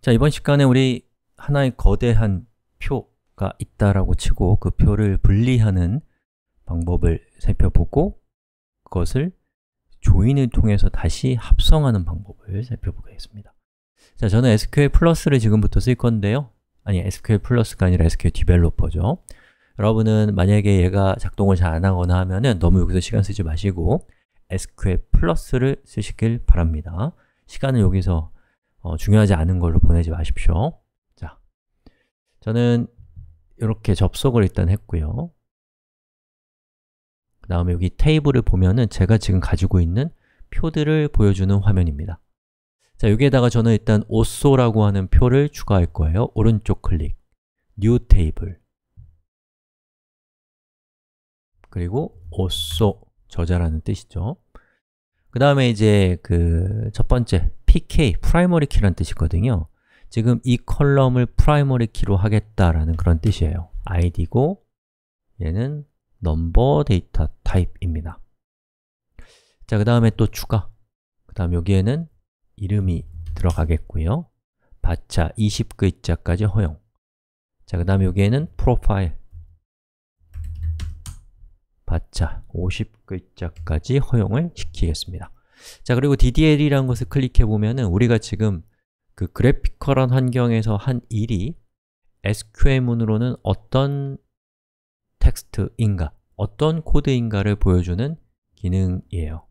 자, 이번 시간에 우리 하나의 거대한 표가 있다라고 치고 그 표를 분리하는 방법을 살펴보고 그것을 조인을 통해서 다시 합성하는 방법을 살펴보겠습니다 자, 저는 SQL 플러스를 지금부터 쓸 건데요 아니, SQL 플러스가 아니라 SQL 디벨로퍼죠 여러분은 만약에 얘가 작동을 잘 안 하거나 하면은 너무 여기서 시간 쓰지 마시고 SQL 플러스를 쓰시길 바랍니다 시간을 여기서 어, 중요하지 않은 걸로 보내지 마십시오 자, 저는 이렇게 접속을 일단 했고요 그 다음에 여기 테이블을 보면은 제가 지금 가지고 있는 표들을 보여주는 화면입니다 자, 여기에다가 저는 일단 OSO라고 하는 표를 추가할 거예요 오른쪽 클릭, New Table 그리고 OSO, 저자라는 뜻이죠 그 다음에 이제 그 첫 번째 pk, 프라이머리 키란 뜻이거든요. 지금 이 컬럼을 프라이머리 키로 하겠다라는 그런 뜻이에요. id고 얘는 넘버 데이터 타입입니다. 자, 그 다음에 또 추가. 그 다음 여기에는 이름이 들어가겠고요. 바차 20글자까지 허용. 자, 그 다음에 여기에는 프로파일. 바차 50글자까지 허용을 시키겠습니다. 자, 그리고 DDL이라는 것을 클릭해 보면은 우리가 지금 그 그래피컬한 환경에서 한 일이 SQL문으로는 어떤 텍스트인가, 어떤 코드인가를 보여주는 기능이에요.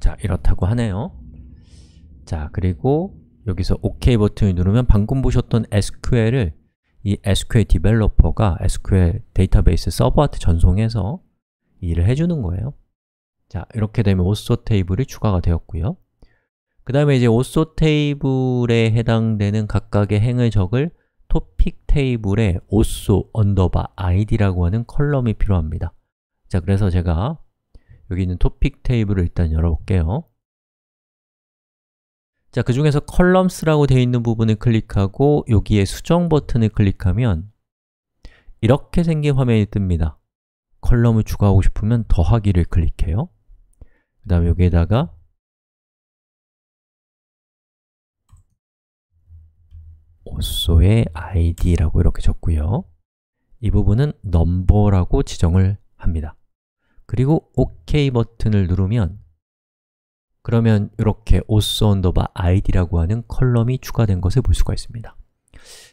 자, 이렇다고 하네요. 자, 그리고 여기서 OK 버튼을 누르면 방금 보셨던 SQL을 이 SQL 디벨로퍼가 SQL 데이터베이스 서버한테 전송해서 일을 해주는 거예요. 자, 이렇게 되면 오쏘 테이블이 추가가 되었고요 그 다음에 이제 오쏘 테이블에 해당되는 각각의 행을 적을 토픽 테이블에 오쏘 언더바 id라고 하는 컬럼이 필요합니다 자, 그래서 제가 여기 있는 토픽 테이블을 일단 열어볼게요 자, 그 중에서 컬럼스라고 되어 있는 부분을 클릭하고 여기에 수정 버튼을 클릭하면 이렇게 생긴 화면이 뜹니다 컬럼을 추가하고 싶으면 더하기를 클릭해요 그 다음에 여기에다가 오쏘의 id라고 이렇게 적고요 이 부분은 넘버라고 지정을 합니다 그리고 OK 버튼을 누르면 그러면 이렇게 오쏘 언더바 id라고 하는 컬럼이 추가된 것을 볼 수가 있습니다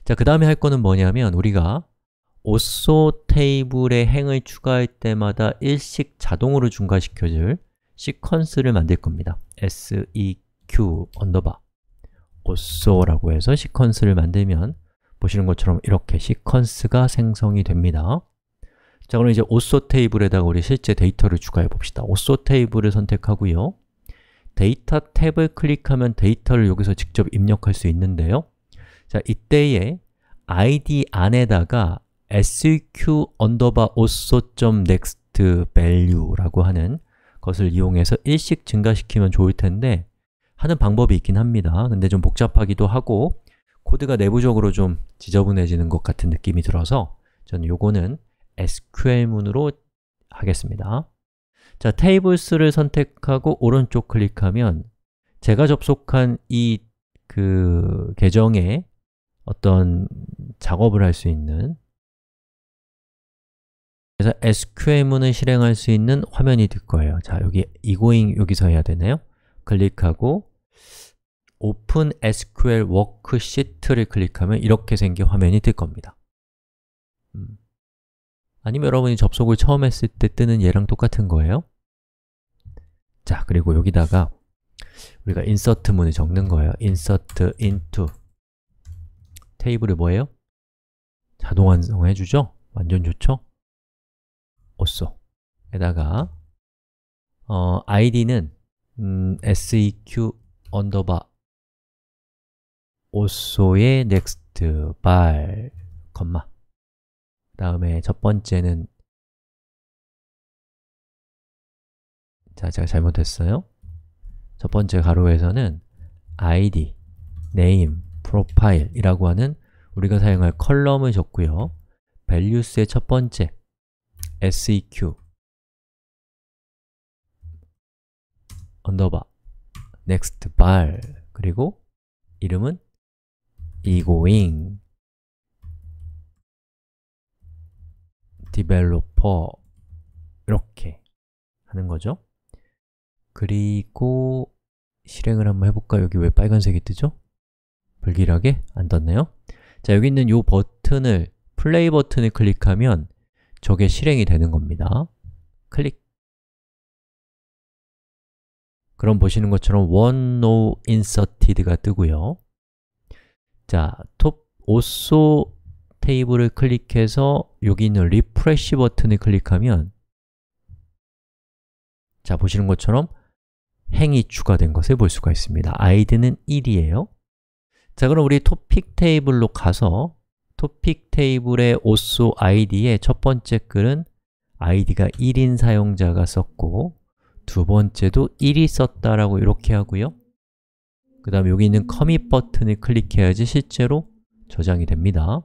자, 그 다음에 할 거는 뭐냐면 우리가 오쏘 테이블에 행을 추가할 때마다 일씩 자동으로 중과시켜줄 시퀀스를 만들 겁니다. seq 언더바 osso라고 해서 시퀀스를 만들면 보시는 것처럼 이렇게 시퀀스가 생성이 됩니다. 자, 그럼 이제 osso 테이블에다가 우리 실제 데이터를 추가해 봅시다. osso 테이블을 선택하고요. 데이터 탭을 클릭하면 데이터를 여기서 직접 입력할 수 있는데요. 자, 이때에 id 안에다가 seq underbar also.next value라고 하는 것을 이용해서 일식 증가시키면 좋을 텐데 하는 방법이 있긴 합니다. 근데 좀 복잡하기도 하고 코드가 내부적으로 좀 지저분해지는 것 같은 느낌이 들어서 저는 요거는 SQL문으로 하겠습니다. 자, 테이블스를 선택하고 오른쪽 클릭하면 제가 접속한 이 그 계정에 어떤 작업을 할 수 있는 그래서 s q l 문을 실행할 수 있는 화면이 될 거예요. 자, 여기 이고잉 여기서 해야 되네요. 클릭하고 open SQL w o r k s h e e t 를 클릭하면 이렇게 생긴 화면이 될 겁니다. 음. 아니면 여러분이 접속을 처음 했을 때 뜨는 얘랑 똑같은 거예요. 자, 그리고 여기다가 우리가 insert 문을 적는 거예요. insert into 테이블이 뭐예요? 자동 완성해주죠? 완전 좋죠? 오쏘에다가 어, id는 음, seq 언더바 오쏘의 next bar 콤마 그 다음에 첫 번째는 자, 제가 잘못했어요 첫 번째 가로에서는 id, name, profile이라고 하는 우리가 사용할 컬럼을 적고요 values의 첫 번째 seq 언더바 next bar 그리고 이름은 egoing developer 이렇게 하는 거죠 그리고 실행을 한번 해볼까? 여기 왜 빨간색이 뜨죠? 불길하게? 안 떴네요 자, 여기 있는 이 버튼을 플레이 버튼을 클릭하면 저게 실행이 되는 겁니다 클릭 그럼 보시는 것처럼 one no inserted가 뜨고요 자, 톱 also 테이블을 클릭해서 여기 있는 refresh 버튼을 클릭하면 자, 보시는 것처럼 행이 추가된 것을 볼 수가 있습니다. id는 1이에요. 자, 그럼 우리 토픽 테이블로 가서 토픽 테이블의 오쏘아이디의첫 번째 글은 아이디가 1인 사용자가 썼고 두 번째도 1이 썼다라고 이렇게 하고요 그 다음 여기 있는 커밋 버튼을 클릭해야지 실제로 저장이 됩니다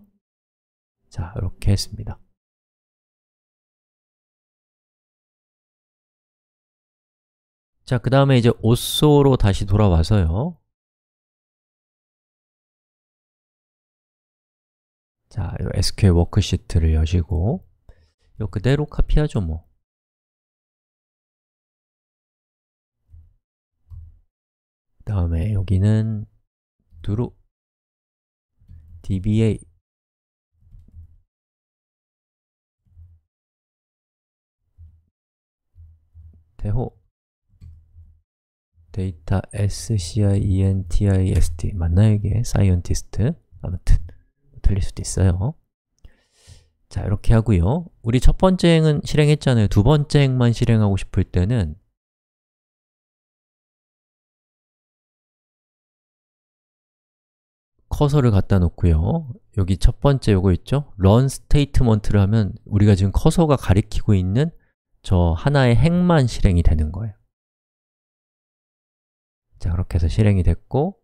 자, 이렇게 했습니다 자, 그 다음에 이제 오쏘로 다시 돌아와서요 자, 요 SQL 워크시트를 여시고 요 그대로 카피하죠, 뭐. 다음에 여기는 두루 dba 대호 데이터 scient ist 맞나요 이게? 사이언티스트 아무튼 틀릴 수도 있어요 자, 이렇게 하고요 우리 첫 번째 행은 실행했잖아요 두 번째 행만 실행하고 싶을 때는 커서를 갖다 놓고요 여기 첫 번째 요거 있죠? run statement를 하면 우리가 지금 커서가 가리키고 있는 저 하나의 행만 실행이 되는 거예요 자, 그렇게 해서 실행이 됐고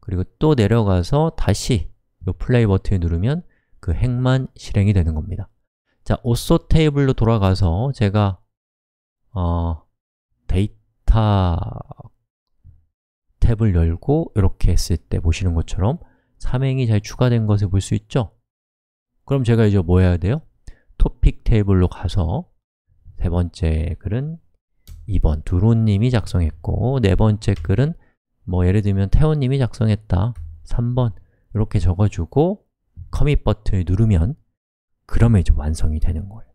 그리고 또 내려가서 다시 이 플레이 버튼을 누르면 그 행만 실행이 되는 겁니다 자, 오소 테이블로 돌아가서 제가 어, 데이터 탭을 열고 이렇게 했을 때 보시는 것처럼 삼행이 잘 추가된 것을 볼 수 있죠? 그럼 제가 이제 뭐 해야 돼요? 토픽 테이블로 가서 세 번째 글은 2번 두로님이 작성했고 네 번째 글은 뭐 예를 들면 태호님이 작성했다 3번 이렇게 적어주고 커밋 버튼을 누르면 그러면 이제 완성이 되는 거예요